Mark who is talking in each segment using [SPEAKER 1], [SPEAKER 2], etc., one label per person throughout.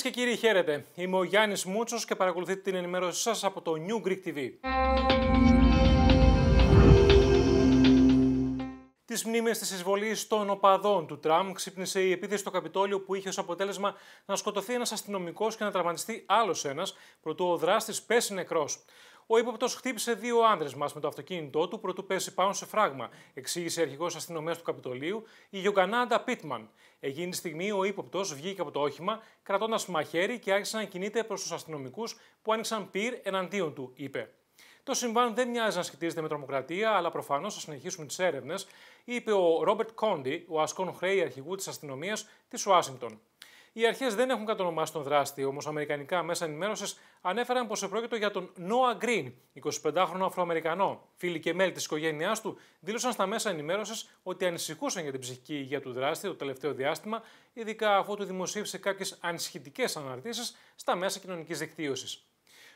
[SPEAKER 1] Κυρίες και κύριοι, χαίρετε. Είμαι ο Γιάννης Μούτσος και παρακολουθείτε την ενημέρωσή σας από το New Greek TV. Τις μνήμες της εισβολής των οπαδών του Τραμπ ξύπνησε η επίθεση στο Καπιτόλιο που είχε ως αποτέλεσμα να σκοτωθεί ένας αστυνομικός και να τραυματιστεί άλλος ένας, προτού ο δράστης πέσει νεκρός. Ο ύποπτος χτύπησε δύο άντρες μας με το αυτοκίνητό του πρωτού πέσει πάνω σε φράγμα, εξήγησε αρχηγό αστυνομία του Καπιτολίου, η Γιωγκανάντα Πίτμαν. Εκείνη τη στιγμή ο ύποπτος βγήκε από το όχημα, κρατώντας μαχαίρι και άρχισε να κινείται προς τους αστυνομικούς που άνοιξαν πυρ εναντίον του, είπε. Το συμβάν δεν μοιάζει να σχετίζεται με τρομοκρατία, αλλά προφανώς θα συνεχίσουμε τις έρευνες, είπε ο Ρόμπερτ Κόντι, ο ασκόν χρέη αρχηγού της αστυνομίας της Ουάσιγκτον. Οι αρχές δεν έχουν κατονομάσει τον δράστη, όμως αμερικανικά μέσα ενημέρωσης ανέφεραν πως επρόκειτο για τον Νόα Γκριν, 25χρονο Αφροαμερικανό. Φίλοι και μέλη της οικογένειάς του δήλωσαν στα μέσα ενημέρωσης ότι ανησυχούσαν για την ψυχική υγεία του δράστη το τελευταίο διάστημα, ειδικά αφού του δημοσίευσε κάποιες ανησυχητικές αναρτήσεις στα μέσα κοινωνικής δικτύωσης.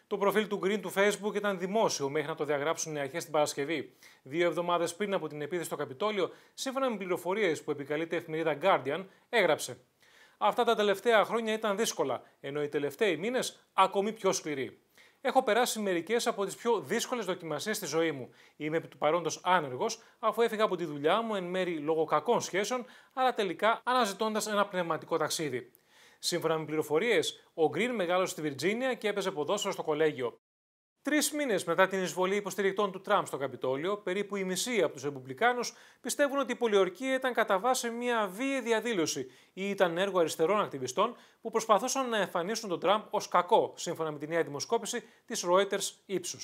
[SPEAKER 1] Το προφίλ του Green του Facebook ήταν δημόσιο μέχρι να το διαγράψουν οι αρχές την Παρασκευή. Δύο εβδομάδες πριν από την επίθεση στο Καπιτόλιο, σύμφωνα με πληροφορίες που επικαλείται η εφημερίδα Guardian, έγραψε αυτά τα τελευταία χρόνια ήταν δύσκολα, ενώ οι τελευταίοι μήνες ακόμη πιο σκληροί. Έχω περάσει μερικές από τις πιο δύσκολες δοκιμασίες στη ζωή μου. Είμαι επί του παρόντος άνεργος, αφού έφυγα από τη δουλειά μου εν μέρη λόγω κακών σχέσεων, αλλά τελικά αναζητώντας ένα πνευματικό ταξίδι. Σύμφωνα με πληροφορίες, ο Γκριν μεγάλωσε στη Βιρτζίνια και έπαιζε ποδόσφαιρο στο κολέγιο. Τρεις μήνες μετά την εισβολή υποστηρικτών του Τραμπ στο Καπιτόλιο, περίπου η μισή από τους Ρεπουμπλικάνους πιστεύουν ότι η πολιορκία ήταν κατά βάση μια βίαιη διαδήλωση ή ήταν έργο αριστερών ακτιβιστών που προσπαθούσαν να εμφανίσουν τον Τραμπ ως κακό, σύμφωνα με τη νέα δημοσκόπηση της Reuters ύψους.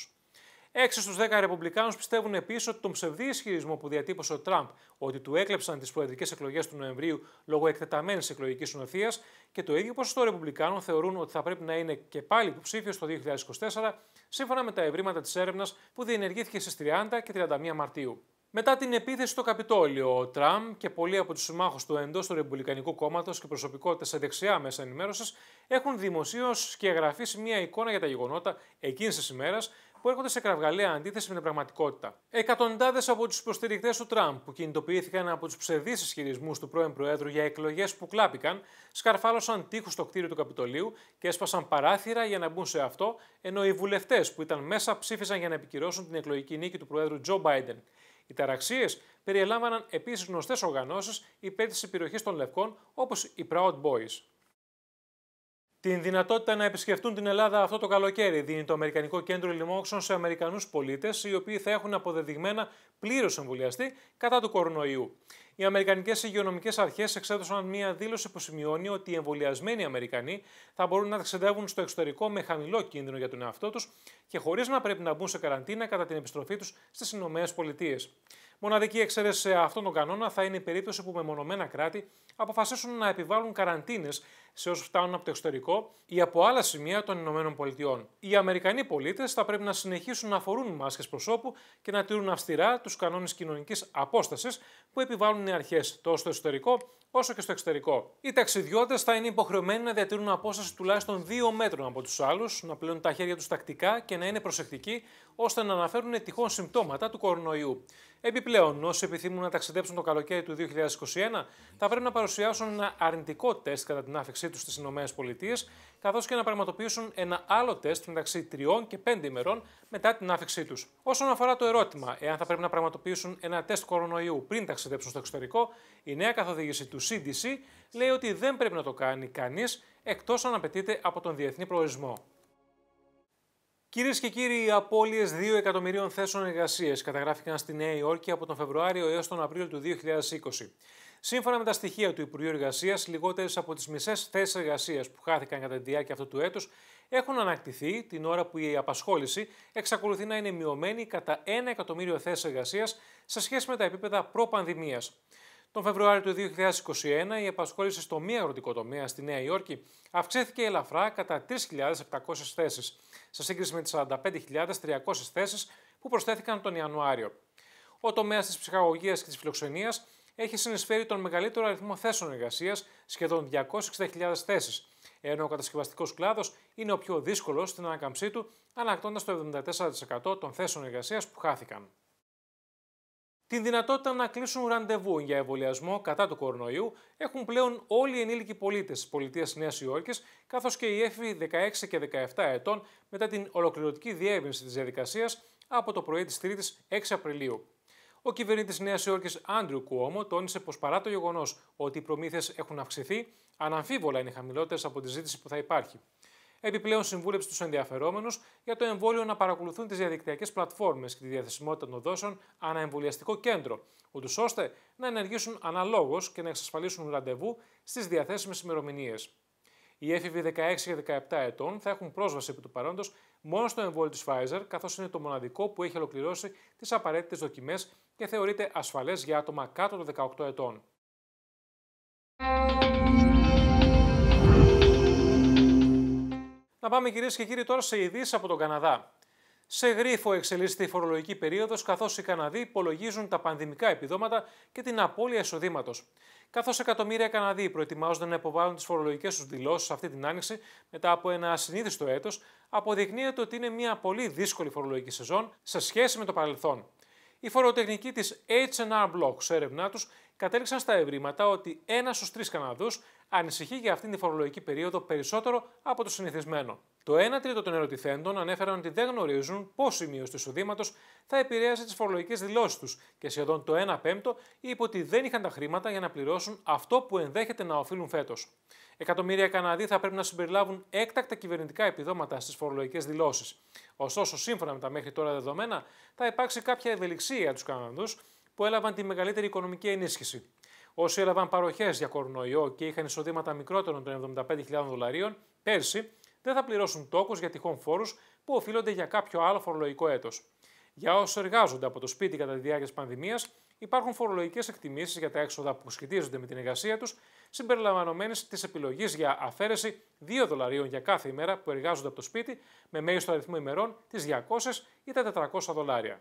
[SPEAKER 1] Έξι στου 10 Ρεπουμπλικάνους πιστεύουν επίσης ότι τον ψευδή ισχυρισμό που διατύπωσε ο Τραμπ ότι του έκλεψαν τις προεδρικές εκλογές του Νοεμβρίου λόγω εκτεταμένης εκλογικής συνοθεία και το ίδιο ποσοστό Ρεπουμπλικάνων θεωρούν ότι θα πρέπει να είναι και πάλι υποψήφιος το 2024, σύμφωνα με τα ευρήματα της έρευνας που διενεργήθηκε στις 30 και 31 Μαρτίου. Μετά την επίθεση στο Καπιτόλιο, ο Τραμ και πολλοί από τους συμμάχους του εντός του Ρεπουμπλικανικού Κόμματος και προσωπικότητε σε δεξιά μέσα ενημέρωσης έχουν δημοσίως και μια εικόνα για τα γεγονότα εκείνης της ημέρας που έρχονται σε κραυγαλαία αντίθεση με την πραγματικότητα. Εκατοντάδες από τους υποστηρικτές του Τραμπ που κινητοποιήθηκαν από τους ψευδείς ισχυρισμούς του πρώην Προέδρου για εκλογές που κλάπηκαν, σκαρφάλωσαν τείχους στο κτίριο του Καπιτολίου και έσπασαν παράθυρα για να μπουν σε αυτό, ενώ οι βουλευτές που ήταν μέσα ψήφισαν για να επικυρώσουν την εκλογική νίκη του Προέδρου Τζο Μπάιντεν. Οι ταραξίες περιέλαμβαναν επίσης γνωστές οργανώσεις υπέρ της επιρροχή των Λευκών όπως οι Proud Boys την δυνατότητα να επισκεφτούν την Ελλάδα αυτό το καλοκαίρι, δίνει το Αμερικανικό Κέντρο Λοιμόξεων σε Αμερικανούς πολίτες, οι οποίοι θα έχουν αποδεδειγμένα πλήρως εμβολιαστεί κατά του κορονοϊού. Οι Αμερικανικές Υγειονομικές Αρχές εξέδωσαν μια δήλωση που σημειώνει ότι οι εμβολιασμένοι Αμερικανοί θα μπορούν να ταξιδεύουν στο εξωτερικό με χαμηλό κίνδυνο για τον εαυτό τους και χωρίς να πρέπει να μπουν σε καραντίνα κατά την επιστροφή τους στις ΗΠΑ. Μοναδική εξαίρεση σε αυτόν τον κανόνα θα είναι η περίπτωση που μεμονωμένα κράτη αποφασίσουν να επιβάλλουν καραντίνες σε όσους φτάνουν από το εξωτερικό ή από άλλα σημεία των Πολιτειών. Οι Αμερικανοί πολίτες θα πρέπει να συνεχίσουν να φορούν μάσκες προσώπου και να τηρούν αυστηρά τους κανόνες κοινωνικής απόστασης που επιβάλλουν οι αρχές τόσο στο εσωτερικό όσο και στο εξωτερικό. Οι ταξιδιώτες θα είναι υποχρεωμένοι να διατηρούν απόσταση τουλάχιστον 2 μέτρων από τους άλλους, να πλένουν τα χέρια τους τακτικά και να είναι προσεκτικοί ώστε να αναφέρουν τυχόν συμπτώματα του κορονοϊού. Επιπλέον, όσοι επιθυμούν να ταξιδέψουν το καλοκαίρι του 2021, θα πρέπει να παρουσιάσουν ένα αρνητικό τεστ κατά την άφηξή μεταξύ τους στις ΗΠΑ, καθώς και να πραγματοποιήσουν ένα άλλο τεστ μεταξύ 3 και 5 ημερών μετά την άφηξή τους. Όσον αφορά το ερώτημα εάν θα πρέπει να πραγματοποιήσουν ένα τεστ κορονοϊού πριν ταξιδέψουν στο εξωτερικό, η νέα καθοδήγηση του CDC λέει ότι δεν πρέπει να το κάνει κανείς εκτός αν απαιτείται από τον διεθνή προορισμό. Κυρίες και κύριοι, οι απώλειες 2 εκατομμυρίων θέσεων εργασίας καταγράφηκαν στη Νέα Υόρκη από τον Φεβρουάριο έως τον Απρίλιο του 2020. Σύμφωνα με τα στοιχεία του Υπουργείου Εργασίας, λιγότερες από τις μισές θέσεις εργασίας που χάθηκαν κατά τη διάρκεια αυτού του έτους έχουν ανακτηθεί την ώρα που η απασχόληση εξακολουθεί να είναι μειωμένη κατά 1 εκατομμύριο θέσεις εργασίας σε σχέση με τα επίπεδα προπανδημίας. Τον Φεβρουάριο του 2021 η απασχόληση στο μη αγροτικό τομέα στη Νέα Υόρκη αυξήθηκε ελαφρά κατά 3.700 θέσεις, σε σύγκριση με τις 45.300 θέσεις που προσθέθηκαν τον Ιανουάριο. Ο τομέας της ψυχαγωγίας και της φιλοξενίας, έχει συνεισφέρει τον μεγαλύτερο αριθμό θέσεων εργασίας, σχεδόν 260.000 θέσεις, ενώ ο κατασκευαστικός κλάδος είναι ο πιο δύσκολος στην ανάκαμψή του, ανακτώντας το 74% των θέσεων εργασίας που χάθηκαν. Την δυνατότητα να κλείσουν ραντεβού για εμβολιασμό κατά του κορονοϊού έχουν πλέον όλοι οι ενήλικοι πολίτες της πολιτείας Νέας Υόρκης, καθώς και οι έφηβοι 16 και 17 ετών μετά την ολοκληρωτική διεύρυνση της διαδικασίας από το πρωί της 3η 6 Απριλίου. Ο κυβερνήτης Νέας Υόρκης, Άντριου Κουόμο, τόνισε πως παρά το γεγονός ότι οι προμήθειες έχουν αυξηθεί, αναμφίβολα είναι χαμηλότερες από τη ζήτηση που θα υπάρχει. Επιπλέον, συμβούλεψε τους ενδιαφερόμενους για το εμβόλιο να παρακολουθούν τις διαδικτυακές πλατφόρμες και τη διαθεσιμότητα των δόσεων αναεμβολιαστικό κέντρο, ούτως ώστε να ενεργήσουν αναλόγως και να εξασφαλίσουν ραντεβού στις διαθέσιμες ημερομηνίες. Οι έφηβοι 16 και 17 ετών θα έχουν πρόσβαση επί του παρόντος μόνο στο εμβόλιο της Pfizer, καθώς είναι το μοναδικό που έχει ολοκληρώσει τις απαραίτητες δοκιμές και θεωρείται ασφαλές για άτομα κάτω των 18 ετών. Να πάμε κυρίες και κύριοι τώρα σε ειδήσεις από τον Καναδά. Σε γρήφο εξελίσσεται η φορολογική περίοδος, καθώς οι Καναδοί υπολογίζουν τα πανδημικά επιδόματα και την απώλεια εισοδήματος. Καθώς εκατομμύρια Καναδοί προετοιμάζονται να υποβάλουν τις φορολογικές τους δηλώσεις αυτή την άνοιξη μετά από ένα ασυνήθιστο έτος, αποδεικνύεται ότι είναι μια πολύ δύσκολη φορολογική σεζόν σε σχέση με το παρελθόν. Η φοροτεχνική της H&R Block έρευνά τους κατέληξαν στα ευρήματα ότι ένας στους τρεις Καναδούς ανησυχεί για αυτήν τη φορολογική περίοδο περισσότερο από το συνηθισμένο. Το 1 τρίτο των ερωτηθέντων ανέφεραν ότι δεν γνωρίζουν πώς η μείωση του εισοδήματος θα επηρέασε τις φορολογικές δηλώσεις τους και σχεδόν το 1 πέμπτο είπε ότι δεν είχαν τα χρήματα για να πληρώσουν αυτό που ενδέχεται να οφείλουν φέτος. Εκατομμύρια Καναδοί θα πρέπει να συμπεριλάβουν έκτακτα κυβερνητικά επιδόματα στις φορολογικές δηλώσεις. Ωστόσο, σύμφωνα με τα μέχρι τώρα δεδομένα, θα υπάρξει κάποια ευελιξία για τους Καναδούς που έλαβαν τη μεγαλύτερη οικονομική ενίσχυση. Όσοι έλαβαν παροχές για κορονοϊό και είχαν εισοδήματα μικρότερων των 75.000 δολαρίων, πέρσι δεν θα πληρώσουν τόκους για τυχόν φόρους που οφείλονται για κάποιο άλλο φορολογικό έτος. Για όσους εργάζονται από το σπίτι κατά τη διάρκεια της πανδημίας, υπάρχουν φορολογικές εκτιμήσεις για τα έξοδα που σχετίζονται με την εργασία τους, συμπεριλαμβανομένε της επιλογής για αφαίρεση 2 δολαρίων για κάθε ημέρα που εργάζονται από το σπίτι, με μέγιστο αριθμό ημερών της 200 ή τα 400 δολάρια.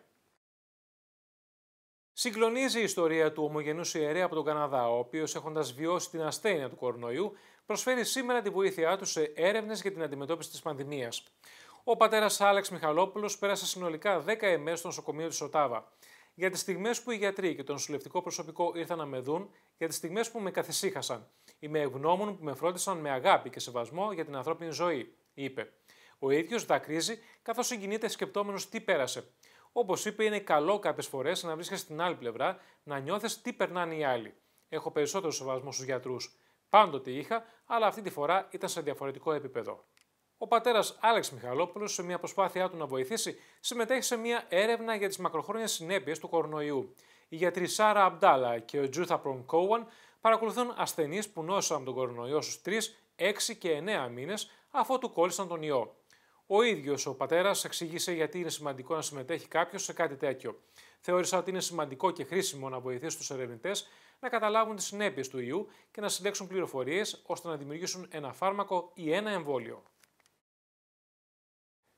[SPEAKER 1] Συγκλονίζει η ιστορία του ομογενούς ιερέα από τον Καναδά, ο οποίος έχοντας βιώσει την ασθένεια του κορονοϊού, προσφέρει σήμερα τη βοήθειά του σε έρευνες για την αντιμετώπιση της πανδημίας. Ο πατέρας Άλεξ Μιχαλόπουλος πέρασε συνολικά 10 ημέρες στο νοσοκομείο της Οτάβα. Για τις στιγμές που οι γιατροί και το νοσηλευτικό προσωπικό ήρθαν να με δουν, για τις στιγμές που με καθησύχασαν. Είμαι ευγνώμων που με φρόντισαν με αγάπη και σεβασμό για την ανθρώπινη ζωή, είπε. Ο ίδιος δακρύζει καθώς συγκινείται σκεπτόμενος τι πέρασε. Όπως είπε, είναι καλό κάποιες φορές να βρίσκεσαι στην άλλη πλευρά, να νιώθεις τι περνάνε οι άλλοι. Έχω περισσότερο σεβασμό στους γιατρούς. Πάντοτε είχα, αλλά αυτή τη φορά ήταν σε διαφορετικό επίπεδο. Ο πατέρας Άλεξ Μιχαλόπουλος, σε μια προσπάθειά του να βοηθήσει, συμμετέχει σε μια έρευνα για τις μακροχρόνιες συνέπειες του κορονοϊού. Οι γιατροί Σάρα Αμπτάλα και ο Τζούθα Προν Κόουαν παρακολουθούν ασθενείς που νόσησαν τον κορονοϊό στους 3, 6 και 9 μήνες αφού του κόλλησαν τον ιό. Ο ίδιος ο πατέρας εξήγησε γιατί είναι σημαντικό να συμμετέχει κάποιος σε κάτι τέτοιο. Θεώρησα ότι είναι σημαντικό και χρήσιμο να βοηθήσει τους ερευνητές να καταλάβουν τις συνέπειες του ιού και να συλλέξουν πληροφορίες ώστε να δημιουργήσουν ένα φάρμακο ή ένα εμβόλιο.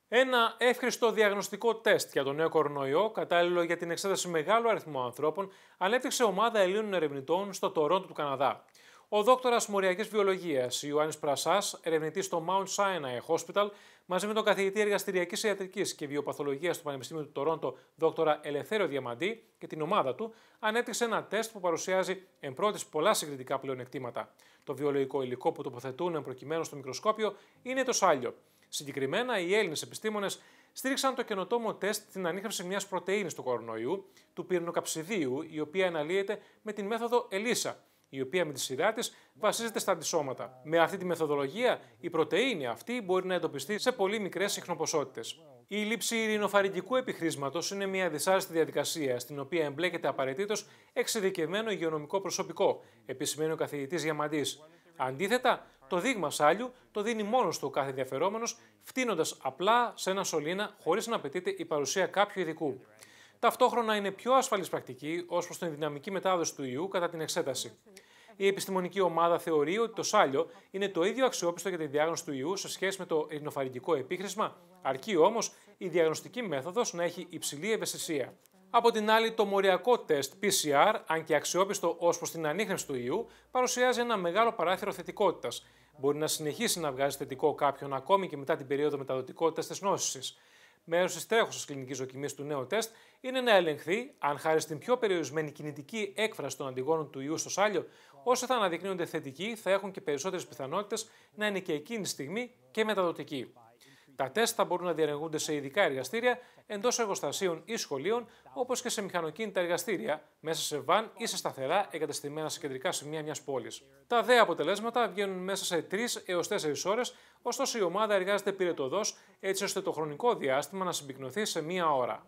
[SPEAKER 1] Ένα εύχριστο διαγνωστικό τεστ για τον νέο κορονοϊό, κατάλληλο για την εξέταση μεγάλου αριθμού ανθρώπων, ανέπτυξε ομάδα Ελλήνων ερευνητών στο Τορόντο του Καναδά. Ο δόκτωρας Μοριακής Βιολογίας Ιωάννης Πρασάς, ερευνητής στο Mount Sinai Hospital, Μαζί με τον καθηγητή εργαστηριακής ιατρικής και βιοπαθολογίας του Πανεπιστημίου του Τορόντο, Δόκτωρα Ελευθέρω Διαμαντή και την ομάδα του, ανέπτυξε ένα τεστ που παρουσιάζει εν πρώτης πολλά συγκριτικά πλεονεκτήματα. Το βιολογικό υλικό που τοποθετούν εν στο μικροσκόπιο είναι το σάλιο. Συγκεκριμένα, οι Έλληνες επιστήμονες στήριξαν το καινοτόμο τεστ στην ανίχνευση μια πρωτενη του κορονοϊού, του πυρνοκαψιδίου, η οποία αναλύεται με την μέθοδο Ελίσα, η οποία με τη σειρά της βασίζεται στα αντισώματα. Με αυτή τη μεθοδολογία, η πρωτενη αυτή μπορεί να εντοπιστεί σε πολύ μικρές συχνοποσότητες. Η λήψη ρινοφαρικικού επιχρήσματος είναι μια δυσάρεστη διαδικασία, στην οποία εμπλέκεται απαραίτητος εξειδικευμένο υγειονομικό προσωπικό, επισημαίνει ο καθηγητής Διαμαντής. Αντίθετα, το δείγμα σάλιου το δίνει μόνος του κάθε ενδιαφερόμενος, φτύνοντας απλά σε ένα σωλήνα χωρίς να απαιτείται η παρουσία κάποιου ειδικού. Ταυτόχρονα είναι πιο ασφαλής πρακτική ως προς την δυναμική μετάδοση του ιού κατά την εξέταση. Η επιστημονική ομάδα θεωρεί ότι το σάλιο είναι το ίδιο αξιόπιστο για τη διάγνωση του ιού σε σχέση με το ελληνοφαρυγικό επίχρησμα, αρκεί όμως η διαγνωστική μέθοδος να έχει υψηλή ευαισθησία. Από την άλλη, το μοριακό τεστ PCR, αν και αξιόπιστο ως προς την ανείχνευση του ιού, παρουσιάζει ένα μεγάλο παράθυρο θετικότητας. Μπορεί να συνεχίσει να βγάζει θετικό κάποιον ακόμη και μετά την περίοδο μεταδοτικότητας της νόσησης μέρο τη τρέχουσα κλινικής δοκιμής του νέου τεστ είναι να ελεγχθεί αν χάρη στην πιο περιορισμένη κινητική έκφραση των αντιγόνων του ιού στο σάλιο, όσοι θα αναδεικνύονται θετικοί θα έχουν και περισσότερες πιθανότητες να είναι και εκείνη τη στιγμή και μεταδοτικοί. Τα τεστ θα μπορούν να διανεγούνται σε ειδικά εργαστήρια εντός εργοστασίων ή σχολείων, όπως και σε μηχανοκίνητα εργαστήρια, μέσα σε βαν ή σε σταθερά εγκατεστημένα σε κεντρικά σημεία μιας πόλης. Τα δε αποτελέσματα βγαίνουν μέσα σε 3 έω 4 ώρες, ωστόσο η ομάδα εργάζεται πυρετοδός έτσι ώστε το χρονικό διάστημα να συμπυκνωθεί σε μία ώρα.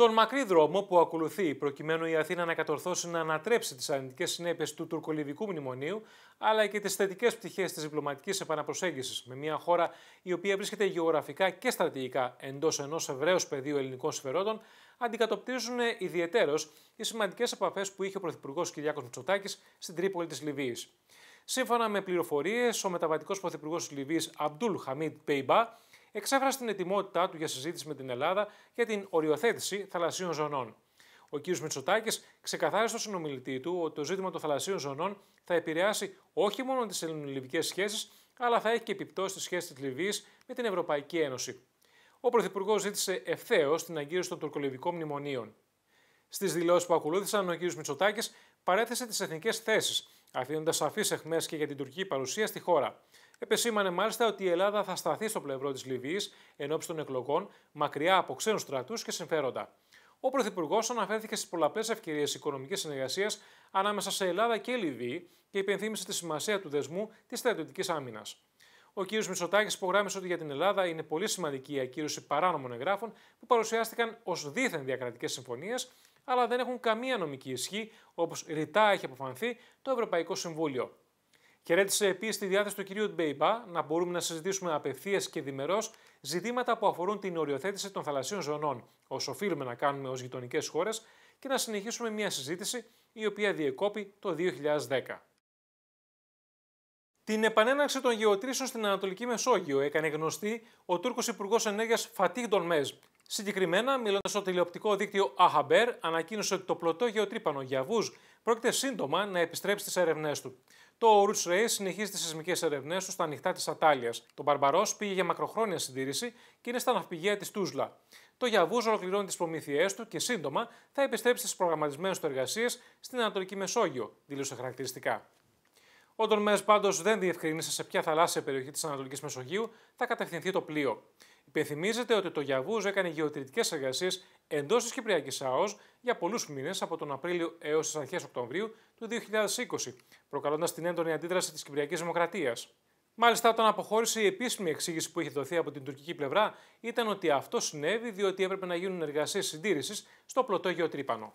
[SPEAKER 1] Τον μακρύ δρόμο που ακολουθεί προκειμένου η Αθήνα να κατορθώσει να ανατρέψει τις αρνητικές συνέπειες του τουρκολιβικού μνημονίου, αλλά και τις θετικές πτυχές της διπλωματικής επαναπροσέγγισης με μια χώρα η οποία βρίσκεται γεωγραφικά και στρατηγικά εντός ενός ευρέως πεδίου ελληνικών συμφερόντων, αντικατοπτρίζουν ιδιαιτέρως οι σημαντικές επαφές που είχε ο Πρωθυπουργός Κυριάκος Μητσοτάκης στην Τρίπολη της Λιβύης. Σύμφωνα με πληροφορίες, ο μεταβατικός Πρωθυπουργός της Λιβύης Αμπτούλ Χαμίτ Πέιμπα εξέφρασε την ετοιμότητά του για συζήτηση με την Ελλάδα για την οριοθέτηση θαλασσίων ζωνών. Ο κ. Μητσοτάκης ξεκαθάρισε στον συνομιλητή του ότι το ζήτημα των θαλασσίων ζωνών θα επηρεάσει όχι μόνο τις ελληνολιβικές σχέσεις, αλλά θα έχει και επιπτώσεις στη σχέση της Λιβύης με την Ευρωπαϊκή Ένωση. Ο Πρωθυπουργός ζήτησε ευθέως την αγκύρωση των τουρκολιβικών μνημονίων. Στις δηλώσεις που ακολούθησαν, ο κ. Μητσοτάκης παρέθεσε τις εθνικές θέσεις, αφήνοντας σαφείς αιχμές και για την τουρκική παρουσία στη χώρα. Επεσήμανε μάλιστα ότι η Ελλάδα θα σταθεί στο πλευρό της Λιβύης εν των εκλογών, μακριά από ξένους στρατούς και συμφέροντα. Ο Πρωθυπουργός αναφέρθηκε στις πολλαπλές ευκαιρίες οικονομικής συνεργασίας ανάμεσα σε Ελλάδα και Λιβύη και υπενθύμησε τη σημασία του δεσμού της στρατιωτικής άμυνας. Ο κ. Μητσοτάκης υπογράμμισε ότι για την Ελλάδα είναι πολύ σημαντική η ακύρωση παράνομων εγγράφων που παρουσιάστηκαν ως δίθεν διακρατικές συμφωνίες, αλλά δεν έχουν καμία νομική ισχύ, όπως ρητά έχει αποφανθεί το Ευρωπαϊκό Συμβούλιο. Χαιρέτησε επίση τη διάθεση του κυρίου Τμπέιμπα να μπορούμε να συζητήσουμε απευθείας και δημερό ζητήματα που αφορούν την οριοθέτηση των θαλασσίων ζωνών, όσο οφείλουμε να κάνουμε ως γειτονικές χώρες, και να συνεχίσουμε μια συζήτηση η οποία διεκόπη το 2010. Την επανέναρξη των γεωτρήσεων στην Ανατολική Μεσόγειο έκανε γνωστή ο Τούρκος Υπουργός Ενέργειας Φατίχ Μέζ. Συγκεκριμένα, μιλώντας στο τηλεοπτικό δίκτυο Αχαμπέρ, ανακοίνωσε ότι το πλωτό γεωτρύπανο Γιαβούζ πρόκειται σύντομα να επιστρέψει στις έρευνές του. Το Roots Race συνεχίζει τις σεισμικές ερευνές του στα ανοιχτά της Ατάλειας. Το Μπαρμπαρός πήγε για μακροχρόνια συντήρηση και είναι στα ναυπηγεία της Τούσλα. Το Γιαβούζ ολοκληρώνει τις προμήθειές του και σύντομα θα επιστρέψει στις προγραμματισμένες του εργασίες στην Ανατολική Μεσόγειο, δήλωσε χαρακτηριστικά. Ο Ντορμέζ πάντως δεν διευκρίνησε σε ποια θαλάσσια περιοχή της Ανατολικής Μεσογείου θα κατευθυνθεί το πλοίο. Υπενθυμίζεται ότι το Γιαβούζ έκανε γεωτρητικές εργασίες εντός της Κυπριακής ΑΟΣ για πολλούς μήνες από τον Απρίλιο έως τις αρχές Οκτωβρίου του 2020, προκαλώντας την έντονη αντίδραση της Κυπριακής Δημοκρατίας. Μάλιστα, όταν αποχώρησε, η επίσημη εξήγηση που είχε δοθεί από την τουρκική πλευρά ήταν ότι αυτό συνέβη διότι έπρεπε να γίνουν εργασίες συντήρησης στο πλωτό γεωτρύπανο.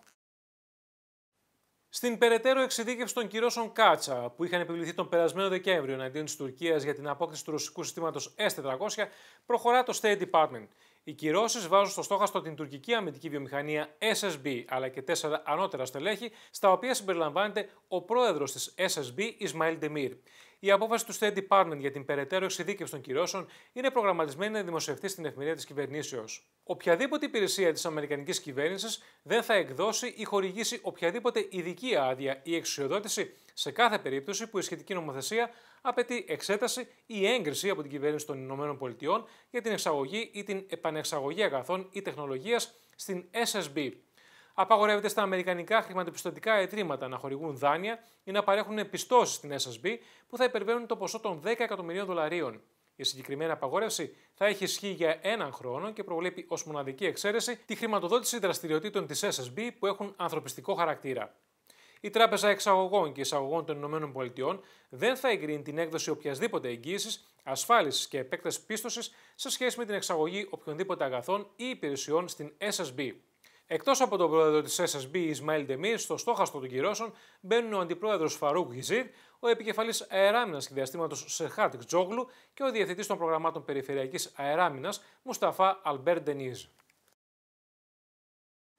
[SPEAKER 1] Στην περαιτέρω εξειδίκευση των κυρώσεων Κάτσα, που είχαν επιβληθεί τον περασμένο Δεκέμβριο εναντίον της Τουρκίας για την απόκτηση του ρωσικού συστήματος S400, προχωρά το State Department. Οι κυρώσεις βάζουν στο στόχαστο την τουρκική αμυντική βιομηχανία SSB αλλά και τέσσερα ανώτερα στελέχη, στα οποία συμπεριλαμβάνεται ο πρόεδρος της SSB Ισμαήλ Ντεμίρ. Η απόφαση του State Department για την περαιτέρω εξειδίκευση των κυρώσεων είναι προγραμματισμένη να δημοσιευτεί στην εφημερίδα της κυβερνήσεως. Οποιαδήποτε υπηρεσία της Αμερικανικής κυβέρνησης δεν θα εκδώσει ή χορηγήσει οποιαδήποτε ειδική άδεια ή εξουσιοδότηση σε κάθε περίπτωση που η σχετική νομοθεσία απαιτεί εξέταση ή έγκριση από την κυβέρνηση των ΗΠΑ για την εξαγωγή ή την επανεξαγωγή αγαθών ή τεχνολογίας στην SSB, Απαγορεύεται στα αμερικανικά χρηματοπιστωτικά ετρήματα να χορηγούν δάνεια ή να παρέχουν πιστώσεις στην SSB που θα υπερβαίνουν το ποσό των 10 εκατομμυρίων δολαρίων. Η συγκεκριμένη απαγόρευση θα έχει ισχύ για έναν χρόνο και προβλέπει ως μοναδική εξαίρεση τη χρηματοδότηση δραστηριοτήτων της SSB που έχουν ανθρωπιστικό χαρακτήρα. Η Τράπεζα Εξαγωγών και Εισαγωγών των ΗΠΑ δεν θα εγκρίνει την έκδοση οποιασδήποτε εγγύησης, ασφάλισης και επέκτασης πίστοσης σε σχέση με την εξαγωγή οποιονδήποτε αγαθών ή υπηρεσιών στην SSB. Εκτός από τον πρόεδρο της SSB Ισμαήλ Ντεμίρ, στο στόχαστρο των κυρώσεων μπαίνουν ο αντιπρόεδρος Φαρούκ Γιζίρ, ο επικεφαλής αεράμινας και διαστήματο Σερχάτικ Τζόγλου και ο διευθυντής των προγραμμάτων περιφερειακής αεράμινας Μουσταφά Αλμπέρ Ντενίζ.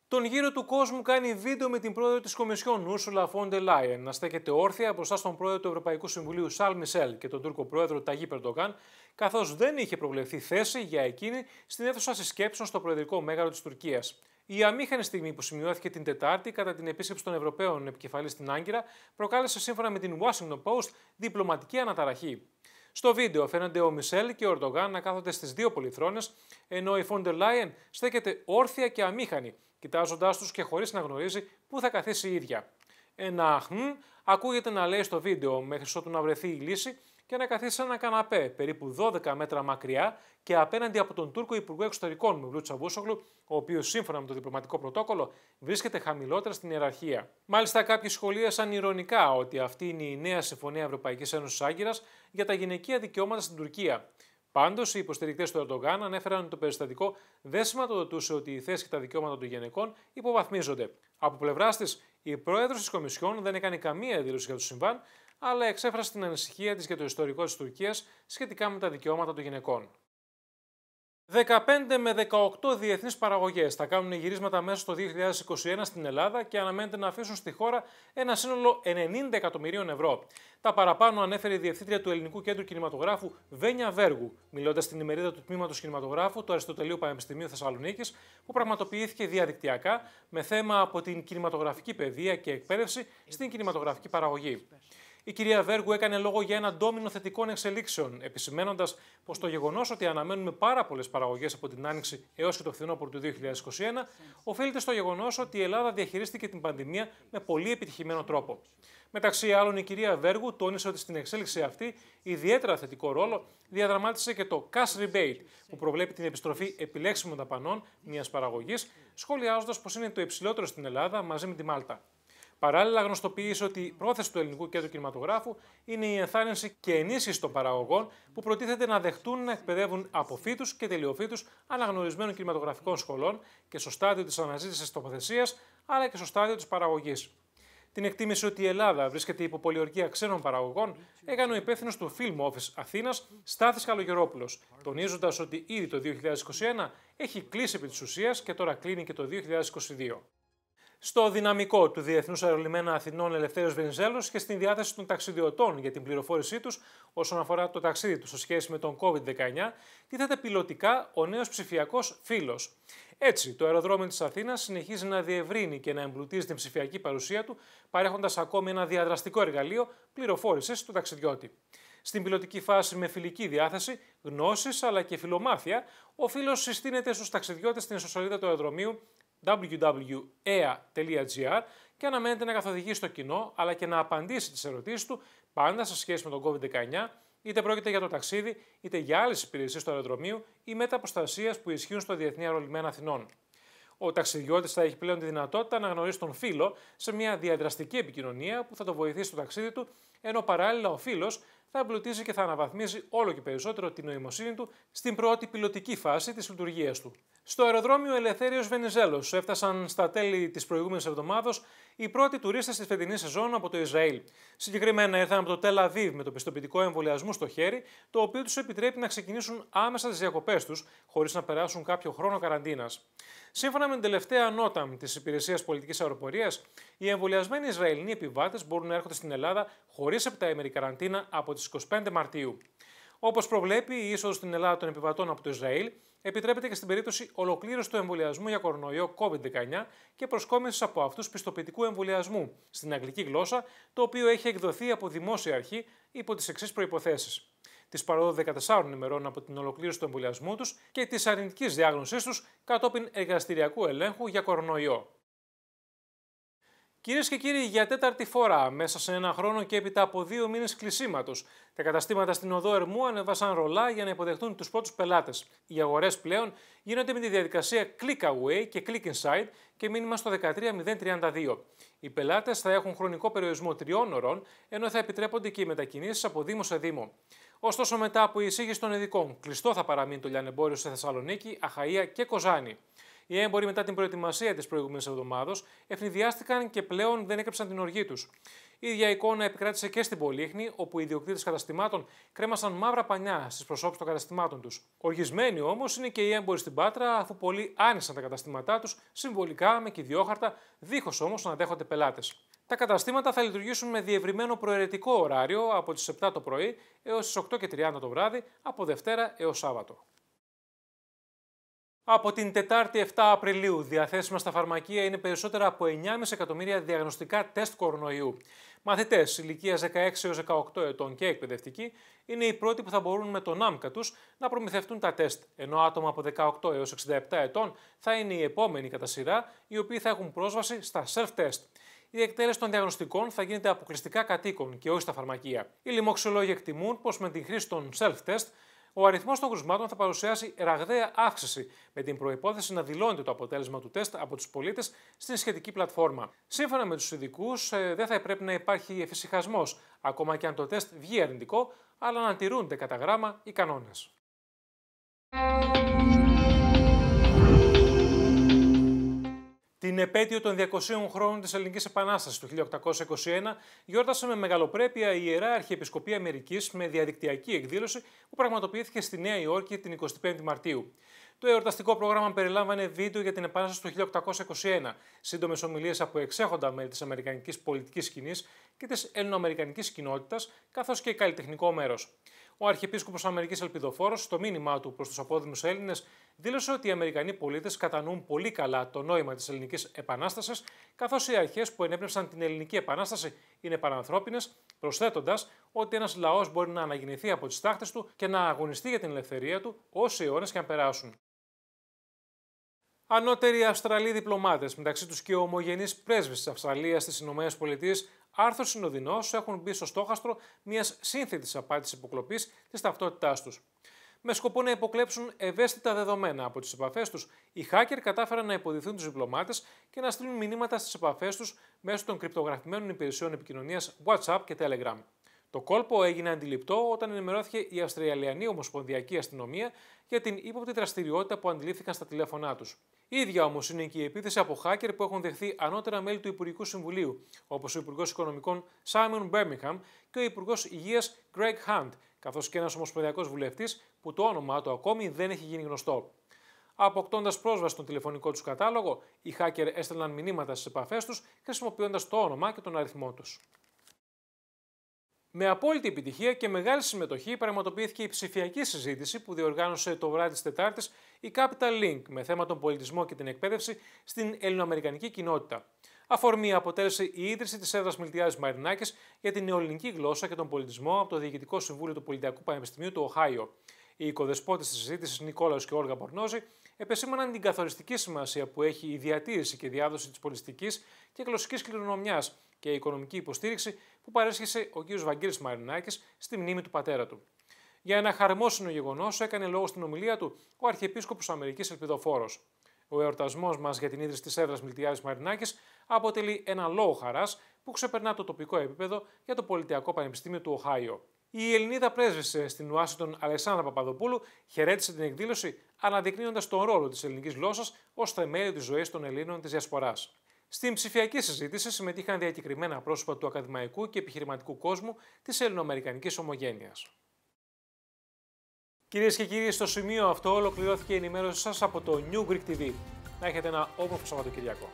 [SPEAKER 1] Τον γύρο του κόσμου κάνει βίντεο με την πρόεδρο της Κομισιόν, Ούρσουλα Φόντε Λάιεν, να στέκεται όρθια μπροστά στον πρόεδρο του Ευρωπαϊκού Συμβουλίου, Σαλ Μισελ, και τον Τούρκο πρόεδρο Ταγί Περτοκάν, καθώς δεν είχε προβλεφθεί θέση για εκείνη στην αίθουσα συσκέψεων στο προεδρικό μέγαρο της Τουρκίας. Η αμήχανη στιγμή που σημειώθηκε την Τετάρτη κατά την επίσκεψη των Ευρωπαίων επικεφαλής στην Άγκυρα προκάλεσε σύμφωνα με την Washington Post διπλωματική αναταραχή. Στο βίντεο φαίνονται ο Μισελ και ο Ορτογάν να κάθονται στις δύο πολυθρόνες, ενώ η Φόντερ Λάιεν στέκεται όρθια και αμήχανη, κοιτάζοντάς τους και χωρίς να γνωρίζει πού θα καθίσει η ίδια. Ένα χμ, ακούγεται να λέει στο βίντεο μέχρι ότου βρεθεί η λύση και να καθίσει σε ένα καναπέ περίπου 12 μέτρα μακριά και απέναντι από τον Τούρκο Υπουργό Εξωτερικών Μιβλού Τσαβούσογλου, ο οποίος σύμφωνα με το διπλωματικό πρωτόκολλο βρίσκεται χαμηλότερα στην ιεραρχία. Μάλιστα, κάποιοι σχολίασαν ηρωνικά ότι αυτή είναι η νέα συμφωνία Ευρωπαϊκής Ένωσης Άγκυρας για τα γυναικεία δικαιώματα στην Τουρκία. Πάντως, οι υποστηρικτές του Ερντογάν ανέφεραν ότι το περιστατικό δεν σηματοδοτούσε ότι η θέση και τα δικαιώματα των γυναικών υποβαθμίζονται. Από πλευράς της, η πρόεδρος της Κομισιόν δεν έκανε καμία δήλωση για το συμβάν, αλλά εξέφρασε την ανησυχία της για το ιστορικό της Τουρκίας σχετικά με τα δικαιώματα των γυναικών. 15 με 18 διεθνείς παραγωγές θα κάνουν γυρίσματα μέσα στο 2021 στην Ελλάδα και αναμένεται να αφήσουν στη χώρα ένα σύνολο 90 εκατομμυρίων ευρώ. Τα παραπάνω ανέφερε η διευθύντρια του Ελληνικού Κέντρου Κινηματογράφου Βένια Βέργου, μιλώντας στην ημερίδα του τμήματος Κινηματογράφου του Αριστοτελείου Πανεπιστημίου Θεσσαλονίκης, που πραγματοποιήθηκε διαδικτυακά με θέμα από την κινηματογραφική παιδεία και εκπαίδευση στην κινηματογραφική παραγωγή. Η κυρία Βέργου έκανε λόγο για ένα ντόμινο θετικών εξελίξεων, επισημένοντας πως το γεγονός ότι αναμένουμε πάρα πολλές παραγωγές από την Άνοιξη έως και το φθινόπωρο του 2021 οφείλεται στο γεγονός ότι η Ελλάδα διαχειρίστηκε την πανδημία με πολύ επιτυχημένο τρόπο. Μεταξύ άλλων, η κυρία Βέργου τόνισε ότι στην εξέλιξη αυτή ιδιαίτερα θετικό ρόλο διαδραμάτισε και το cash rebate, που προβλέπει την επιστροφή επιλέξιμων δαπανών μιας παραγωγής, σχολιάζοντας πως είναι το υψηλότερο στην Ελλάδα μαζί με τη Μάλτα. Παράλληλα, γνωστοποιήσει ότι η πρόθεση του Ελληνικού Κέντρου Κινηματογράφου είναι η ενθάρρυνση και ενίσχυση των παραγωγών που προτίθεται να δεχτούν να εκπαιδεύουν αποφύτου και τελειοφύτου αναγνωρισμένων κινηματογραφικών σχολών και στο στάδιο της αναζήτησης τοποθεσίας αλλά και στο στάδιο της παραγωγής. Την εκτίμηση ότι η Ελλάδα βρίσκεται υπό πολιορκία ξένων παραγωγών έκανε ο υπεύθυνος του Film Office Αθήνας, Στάθης Καλογερόπουλος, τονίζοντας ότι ήδη το 2021 έχει κλείσει επί της ουσίας και τώρα κλείνει και το 2022 στο δυναμικό του Διεθνούς Αερολιμένα Αθηνών Ελευθέριος Βενιζέλος και στην διάθεση των ταξιδιωτών για την πληροφόρησή τους όσον αφορά το ταξίδι τους σε σχέση με τον COVID-19, τίθεται πιλωτικά ο νέος ψηφιακός φίλος. Έτσι, το αεροδρόμιο της Αθήνας συνεχίζει να διευρύνει και να εμπλουτίζει την ψηφιακή παρουσία του, παρέχοντας ακόμη ένα διαδραστικό εργαλείο πληροφόρησης του ταξιδιώτη. Στην πιλωτική φάση με φιλική διάθεση, γνώσεις αλλά και φιλομάθεια, ο φίλος συστήνεται στους ταξιδιώτες στην ιστοσελίδα του αεροδρομίου www.ea.gr και αναμένεται να καθοδηγήσει το κοινό αλλά και να απαντήσει τις ερωτήσεις του πάντα σε σχέση με τον COVID-19 είτε πρόκειται για το ταξίδι είτε για άλλες υπηρεσίες του αεροδρομίου ή μεταποστασίας που ισχύουν στο Διεθνή Αερολιμένα Αθηνών. Ο ταξιδιώτης θα έχει πλέον τη δυνατότητα να γνωρίσει τον φίλο σε μια διαδραστική επικοινωνία που θα το βοηθήσει στο ταξίδι του, ενώ παράλληλα ο φίλος θα εμπλουτίζει και θα αναβαθμίζει όλο και περισσότερο την νοημοσύνη του στην πρώτη πιλωτική φάση της λειτουργίας του. Στο αεροδρόμιο Ελευθέριος Βενιζέλος έφτασαν στα τέλη της προηγούμενης εβδομάδα οι πρώτοι τουρίστες της φετινής σεζόν από το Ισραήλ. Συγκεκριμένα ήρθαν από το Τελαβίβ με το πιστοποιητικό εμβολιασμού στο χέρι, το οποίο τους επιτρέπει να ξεκινήσουν άμεσα τις διακοπές τους χωρίς να περάσουν κάποιο χρόνο καραντίνας. Σύμφωνα με την τελευταία νότα της Υπηρεσίας Πολιτικής Αεροπορίας, οι εμβολιασμένοι Ισραηλινοί επιβάτες μπορούν να έρχονται στην Ελλάδα χωρίς επτάημερη καραντίνα από τις 25 Μαρτίου. Όπως προβλέπει, η είσοδος στην Ελλάδα των επιβατών από το Ισραήλ επιτρέπεται και στην περίπτωση ολοκλήρωσης του εμβολιασμού για κορονοϊό COVID-19 και προσκόμισης από αυτούς πιστοποιητικού εμβολιασμού στην αγγλική γλώσσα, το οποίο έχει εκδοθεί από δημόσια αρχή υπό τις εξής προποθέσει τη παρόδο 14 ημερών από την ολοκλήρωση του εμβολιασμού τους και της αρνητικής διάγνωσής τους κατόπιν εργαστηριακού ελέγχου για κορονοϊό. Κυρίες και κύριοι, για τέταρτη φορά μέσα σε ένα χρόνο και έπειτα από δύο μήνες κλεισίματος, τα καταστήματα στην οδό Ερμού ανεβάσαν ρολά για να υποδεχτούν τους πρώτους πελάτες. Οι αγορές πλέον γίνονται με τη διαδικασία click away και click inside και μήνυμα στο 13032. Οι πελάτες θα έχουν χρονικό περιορισμό τριών ωρών, ενώ θα επιτρέπονται και οι μετακινήσεις από Δήμο σε Δήμο. Ωστόσο, μετά από η εισήγηση των ειδικών, κλειστό θα παραμείνει το λιανεμπόριο σε Θεσσαλονίκη, Αχαία και Κοζάνη. Οι έμποροι μετά την προετοιμασία της προηγούμενης εβδομάδα ευνηδιάστηκαν και πλέον δεν έκρυψαν την οργή τους. Η ίδια εικόνα επικράτησε και στην Πολύχνη, όπου οι ιδιοκτήτες καταστημάτων κρέμασαν μαύρα πανιά στις προσώπους των καταστημάτων τους. Οργισμένοι όμως είναι και οι έμποροι στην Πάτρα, αφού πολλοί άνοιξαν τα καταστήματά τους συμβολικά με κυδιόχαρτα, δίχως όμως να δέχονται πελάτες. Τα καταστήματα θα λειτουργήσουν με διευρυμένο προαιρετικό ωράριο από τις 7 το πρωί έως τις 30 το βράδυ από Δευτέρα έως Σάββατο. Από την Τετάρτη 7 Απριλίου διαθέσιμα στα φαρμακεία είναι περισσότερα από 9,5 εκατομμύρια διαγνωστικά τεστ κορονοϊού. Μαθητές ηλικίας 16 έως 18 ετών και εκπαιδευτικοί είναι οι πρώτοι που θα μπορούν με τον άμκα τους να προμηθευτούν τα τεστ, ενώ άτομα από 18 έως 67 ετών θα είναι οι επόμενοι κατά σειρά οι οποίοι θα έχουν πρόσβαση στα self-test η εκτέλεση των διαγνωστικών θα γίνεται αποκλειστικά κατοίκων και όχι στα φαρμακεία. Οι λοιμοξιολόγοι εκτιμούν πως με την χρήση των self-test ο αριθμός των κρουσμάτων θα παρουσιάσει ραγδαία αύξηση, με την προπόθεση να δηλώνεται το αποτέλεσμα του τεστ από τους πολίτες στην σχετική πλατφόρμα. Σύμφωνα με τους ειδικούς, ε, δεν θα πρέπει να υπάρχει εφησυχασμός, ακόμα και αν το τεστ βγει αρνητικό, αλλά να τηρούνται κατά γράμμα οι κανόνες. Την επέτειο των 200 χρόνων της Ελληνικής Επανάστασης του 1821 γιόρτασε με μεγαλοπρέπεια η Ιερά Αρχιεπισκοπή Αμερικής με διαδικτυακή εκδήλωση που πραγματοποιήθηκε στη Νέα Υόρκη την 25η Μαρτίου. Το εορταστικό πρόγραμμα περιλάμβανε βίντεο για την επανάσταση του 1821, σύντομες ομιλίες από εξέχοντα μέλη της Αμερικανικής πολιτικής σκηνής και της Ελληνοαμερικανικής κοινότητας, καθώς και καλλιτεχνικό μέρος. Ο Αρχιεπίσκοπος Αμερικής Ελπιδοφόρος στο μήνυμά του προς τους απόδημους Έλληνες δήλωσε ότι οι Αμερικανοί πολίτες κατανοούν πολύ καλά το νόημα της ελληνικής επανάστασης, καθώς οι αρχές που ενέπνευσαν την ελληνική επανάσταση είναι παρανθρώπινες, προσθέτοντας ότι ένας λαός μπορεί να αναγεννηθεί από τις τάχτες του και να αγωνιστεί για την ελευθερία του όσοι αιώνες και αν περάσουν. Ανώτεροι Αυστραλοί διπλωμάτες, μεταξύ τους και ο ομογενή πρέσβη της Αυστραλίας στις ΗΠΑ, Άρθρος Συνοδεινός, έχουν μπει στο στόχαστρο μιας σύνθετης απάτης υποκλοπής της ταυτότητάς τους. Με σκοπό να υποκλέψουν ευαίσθητα δεδομένα από τις επαφές τους, οι hacker κατάφεραν να υποδηθούν τους διπλωμάτες και να στείλουν μηνύματα στις επαφές τους μέσω των κρυπτογραφημένων υπηρεσιών επικοινωνίας WhatsApp και Telegram. Το κόλπο έγινε αντιληπτό όταν ενημερώθηκε η Αυστραλιανή Ομοσπονδιακή Αστυνομία για την ύποπτη δραστηριότητα που αντιλήφθηκαν στα τηλέφωνά τους ίδια όμως είναι και η επίθεση από hacker που έχουν δεχθεί ανώτερα μέλη του Υπουργικού Συμβουλίου, όπως ο Υπουργός Οικονομικών Σάιμον Birmingham και ο Υπουργός Υγείας Greg Hunt, καθώς και ένας Ομοσπονδιακός Βουλευτής που το όνομά του ακόμη δεν έχει γίνει γνωστό. Αποκτώντας πρόσβαση στον τηλεφωνικό τους κατάλογο, οι hacker έστελναν μηνύματα στις επαφές τους χρησιμοποιώντας το όνομα και τον αριθμό τους. Με απόλυτη επιτυχία και μεγάλη συμμετοχή πραγματοποιήθηκε η ψηφιακή συζήτηση που διοργάνωσε το βράδυ της Τετάρτης η Capital Link με θέμα τον πολιτισμό και την εκπαίδευση στην ελληνοαμερικανική κοινότητα. Αφορμή αποτέλεσε η ίδρυση της έδρας Μιλτιάδης Μαρινάκης για την νεοελληνική γλώσσα και τον πολιτισμό από το Διοικητικό Συμβούλιο του Πολιτιακού Πανεπιστημίου του Οχάιο. Οι οικοδεσπότες της συζήτησης Νικόλαος και Όλγα Μπορνόζη επεσήμαναν την καθοριστική σημασία που έχει η διατήρηση και διάδοση της πολιτιστική και γλωσσικής κληρονομιάς και η οικονομική υποστήριξη που παρέσχεσε ο κ. Βαγγέλης Μαρινάκης στη μνήμη του πατέρα του. Για ένα χαρμόσυνο γεγονός έκανε λόγο στην ομιλία του ο Αρχιεπίσκοπος Αμερικής Ελπιδοφόρος. Ο εορτασμός μας για την ίδρυση της έδρας Μιλτιάδης Μαρινάκης αποτελεί ένα λόγο χαράς που ξεπερνά το τοπικό επίπεδο για το Πολιτιακό Πανεπιστήμιο του Οχάιο. Η Ελληνίδα πρέσβησε στην Ουάσιντον Αλεξάνδρα Παπαδοπούλου χαιρέτησε την εκδήλωση αναδεικνύοντας τον ρόλο της ελληνικής γλώσσας ως θεμέλιο της ζωής των Ελλήνων της Διασποράς. Στην ψηφιακή συζήτηση συμμετείχαν διακεκριμένα πρόσωπα του ακαδημαϊκού και επιχειρηματικού κόσμου της ελληνοαμερικανικής ομογένειας. Κυρίες και κύριοι, στο σημείο αυτό ολοκληρώθηκε η ενημέρωση σας από το New Greek TV. Να έχετε ένα όμορφο Σαββατοκυριακό.